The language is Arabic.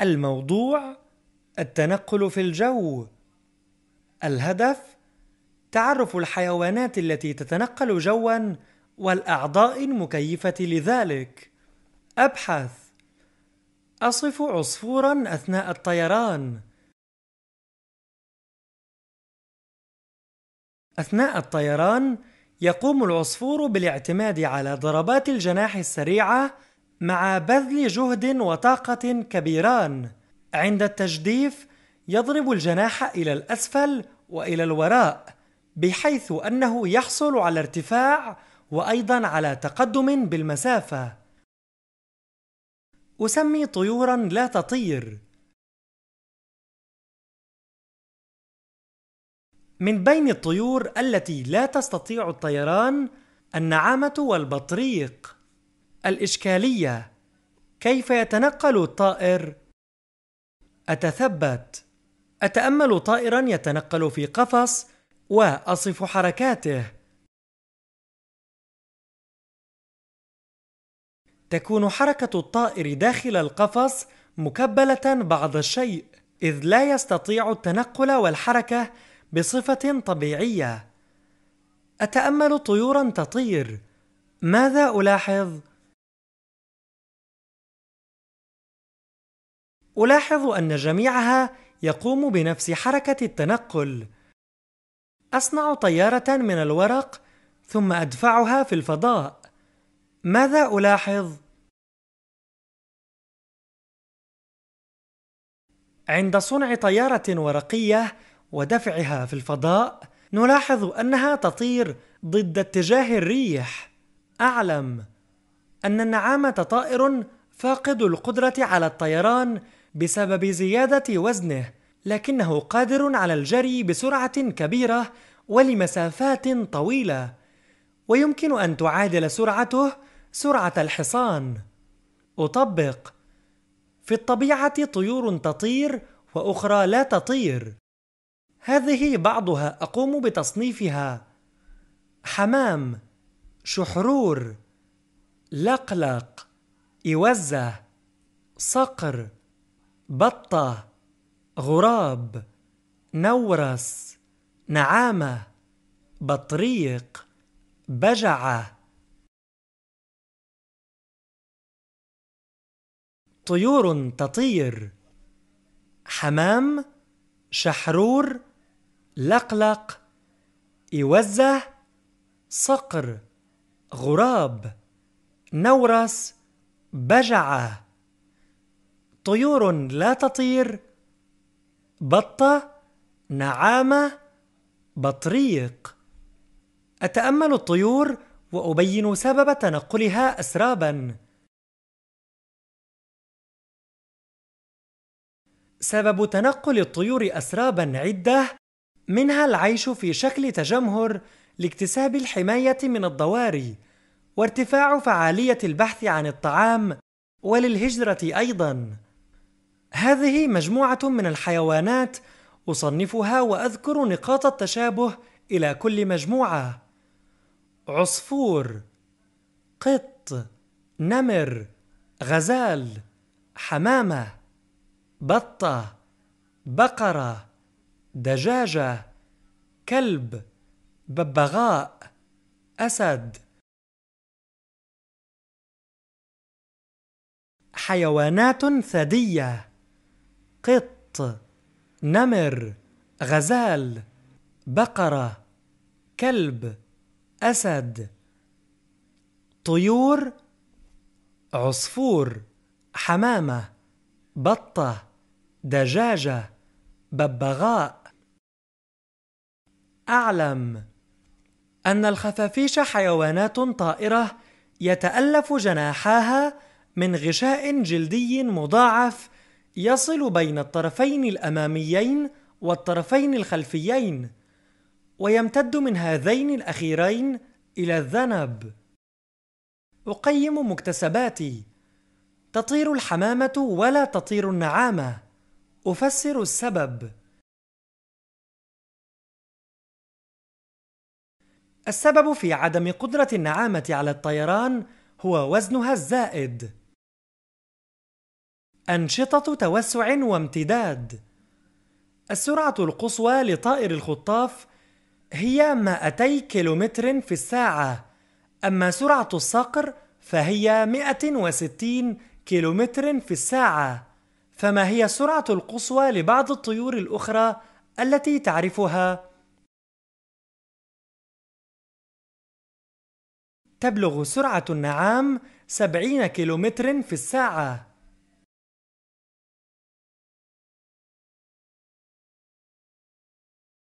الموضوع التنقل في الجو الهدف تعرف الحيوانات التي تتنقل جوا والأعضاء المكيفة لذلك أبحث أصف عصفورا أثناء الطيران أثناء الطيران يقوم العصفور بالاعتماد على ضربات الجناح السريعة مع بذل جهد وطاقة كبيران عند التجديف يضرب الجناح إلى الأسفل وإلى الوراء بحيث أنه يحصل على ارتفاع وأيضا على تقدم بالمسافة أسمي طيورا لا تطير من بين الطيور التي لا تستطيع الطيران النعامة والبطريق الإشكالية كيف يتنقل الطائر؟ أتثبت أتأمل طائرا يتنقل في قفص وأصف حركاته تكون حركة الطائر داخل القفص مكبلة بعض الشيء إذ لا يستطيع التنقل والحركة بصفة طبيعية أتأمل طيورا تطير ماذا ألاحظ؟ ألاحظ أن جميعها يقوم بنفس حركة التنقل أصنع طيارة من الورق ثم أدفعها في الفضاء ماذا ألاحظ؟ عند صنع طيارة ورقية ودفعها في الفضاء نلاحظ أنها تطير ضد اتجاه الريح أعلم أن النعامة طائر فاقد القدرة على الطيران بسبب زيادة وزنه لكنه قادر على الجري بسرعة كبيرة ولمسافات طويلة ويمكن أن تعادل سرعته سرعة الحصان أطبق في الطبيعة طيور تطير وأخرى لا تطير هذه بعضها أقوم بتصنيفها حمام شحرور لقلق إوزة صقر بطة غراب نورس نعامة بطريق بجعة طيور تطير حمام شحرور لقلق إوزة صقر غراب نورس بجعه طيور لا تطير بطة نعامة بطريق أتأمل الطيور وأبين سبب تنقلها أسرابا سبب تنقل الطيور أسرابا عدة منها العيش في شكل تجمهر لاكتساب الحماية من الضواري وارتفاع فعالية البحث عن الطعام وللهجرة أيضاً هذه مجموعة من الحيوانات أصنفها وأذكر نقاط التشابه إلى كل مجموعة عصفور قط نمر غزال حمامة بطة بقرة دجاجة كلب ببغاء أسد حيوانات ثديه قط نمر غزال بقرة كلب أسد طيور عصفور حمامة بطة دجاجة ببغاء أعلم أن الخفافيش حيوانات طائرة يتألف جناحاها من غشاء جلدي مضاعف يصل بين الطرفين الأماميين والطرفين الخلفيين ويمتد من هذين الأخيرين إلى الذنب أقيم مكتسباتي تطير الحمامة ولا تطير النعامة أفسر السبب السبب في عدم قدرة النعامة على الطيران هو وزنها الزائد أنشطة توسع وامتداد السرعة القصوى لطائر الخطاف هي 200 كيلومتر في الساعة أما سرعة الصقر فهي 160 كيلومتر في الساعة فما هي السرعة القصوى لبعض الطيور الأخرى التي تعرفها؟ تبلغ سرعة النعام 70 كيلومتر في الساعة